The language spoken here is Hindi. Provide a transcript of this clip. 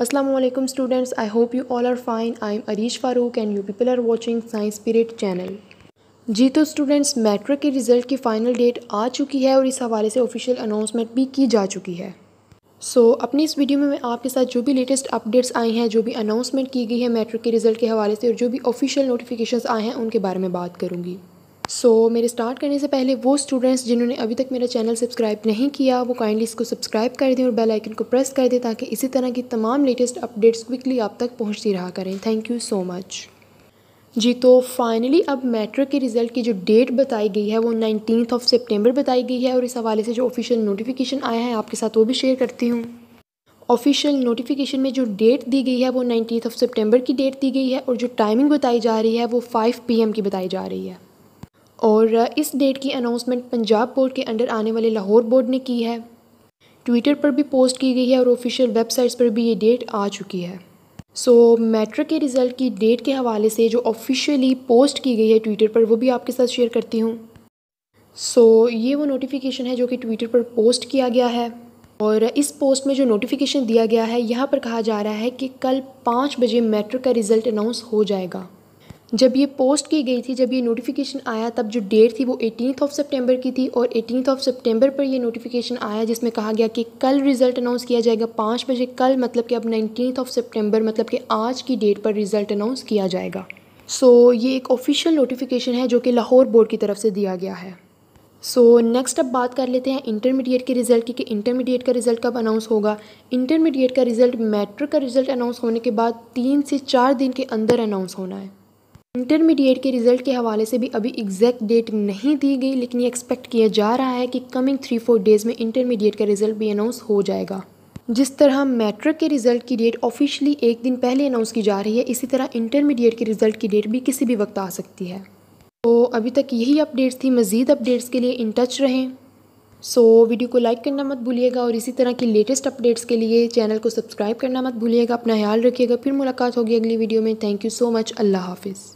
Aslam students I hope you all are fine I am Areesh Farooq and you people are watching science spirit channel जी तो स्टूडेंट्स मैट्रिक के रिज़ल्ट की फ़ाइनल डेट आ चुकी है और इस हवाले से ऑफिशियल अनाउंसमेंट भी की जा चुकी है सो so, अपनी इस वीडियो में मैं आपके साथ जो भी लेटेस्ट अपडेट्स आई हैं जो भी अनाउंसमेंट की गई है मैट्रिक के रिज़ल्ट के हवाले से और जो भी ऑफिशियल नोटिफिकेशन आए हैं उनके बारे में बात करूँगी सो so, मेरे स्टार्ट करने से पहले वो स्टूडेंट्स जिन्होंने अभी तक मेरा चैनल सब्सक्राइब नहीं किया वो काइंडली इसको सब्सक्राइब कर दें और बेल आइकन को प्रेस कर दें ताकि इसी तरह की तमाम लेटेस्ट अपडेट्स क्विकली आप तक पहुँचती रहा करें थैंक यू सो मच जी तो फाइनली अब मैट्रिक के रिज़ल्ट की जो डेट बताई गई है वो नाइनटीन ऑफ सेप्टेम्बर बताई गई है और इस हवाले से जो ऑफिशियल नोटिफिकेशन आया है आपके साथ वो भी शेयर करती हूँ ऑफिशियल नोटिफिकेशन में जो डेट दी गई है वो नाइनटीन ऑफ सेप्टेम्बर की डेट दी गई है और जो टाइमिंग बताई जा रही है वो फाइव पी की बताई जा रही है और इस डेट की अनाउंसमेंट पंजाब बोर्ड के अंडर आने वाले लाहौर बोर्ड ने की है ट्विटर पर भी पोस्ट की गई है और ऑफिशियल वेबसाइट्स पर भी ये डेट आ चुकी है सो so, मैट्रिक के रिज़ल्ट की डेट के हवाले से जो ऑफिशियली पोस्ट की गई है ट्विटर पर वो भी आपके साथ शेयर करती हूँ सो so, ये वो नोटिफिकेशन है जो कि ट्विटर पर पोस्ट किया गया है और इस पोस्ट में जो नोटिफिकेशन दिया गया है यहाँ पर कहा जा रहा है कि कल पाँच बजे मैट्रिक का रिज़ल्ट अनाउंस हो जाएगा जब ये पोस्ट की गई थी जब ये नोटिफिकेशन आया तब जो डेट थी वो एटीनथ ऑफ सितंबर की थी और एटीनथ ऑफ सितंबर पर ये नोटिफिकेशन आया जिसमें कहा गया कि कल रिजल्ट अनाउंस किया जाएगा पाँच बजे कल मतलब कि अब नाइनटीन ऑफ सितंबर मतलब कि आज की डेट पर रिजल्ट अनाउंस किया जाएगा सो so, ये एक ऑफिशियल नोटिफिकेशन है जो कि लाहौर बोर्ड की तरफ से दिया गया है सो so, नेक्स्ट अब बात कर लेते हैं इंटरमीडिएट के रिज़ल्ट की कि इंटरमीडिएट का रिज़ल्ट कब अनाउंस होगा इंटरमीडिएट का रिज़ल्ट मैट्रिक का रिज़ल्ट अनाउंस होने के बाद तीन से चार दिन के अंदर अनाउंस होना है इंटरमीडिएट के रिजल्ट के हवाले से भी अभी एग्जैक्ट डेट नहीं दी गई लेकिन ये एक्सपेक्ट किया जा रहा है कि कमिंग थ्री फोर डेज़ में इंटरमीडिएट का रिजल्ट भी अनाउंस हो जाएगा जिस तरह मैट्रिक के रिज़ल्ट की डेट ऑफिशियली एक दिन पहले अनाउंस की जा रही है इसी तरह इंटरमीडिएट के रिज़ल्ट की डेट भी किसी भी वक्त आ सकती है तो अभी तक यही अपडेट्स थी मज़ीद अपडेट्स के लिए इन टच रहें सो so, वीडियो को लाइक करना मत भूलिएगा और इसी तरह की लेटेस्ट अपडेट्स के लिए चैनल को सब्सक्राइब करना मत भूलिएगा अपना ख्याल रखिएगा फिर मुलाकात होगी अगली वीडियो में थैंक यू सो मच अल्लाह हाफिज़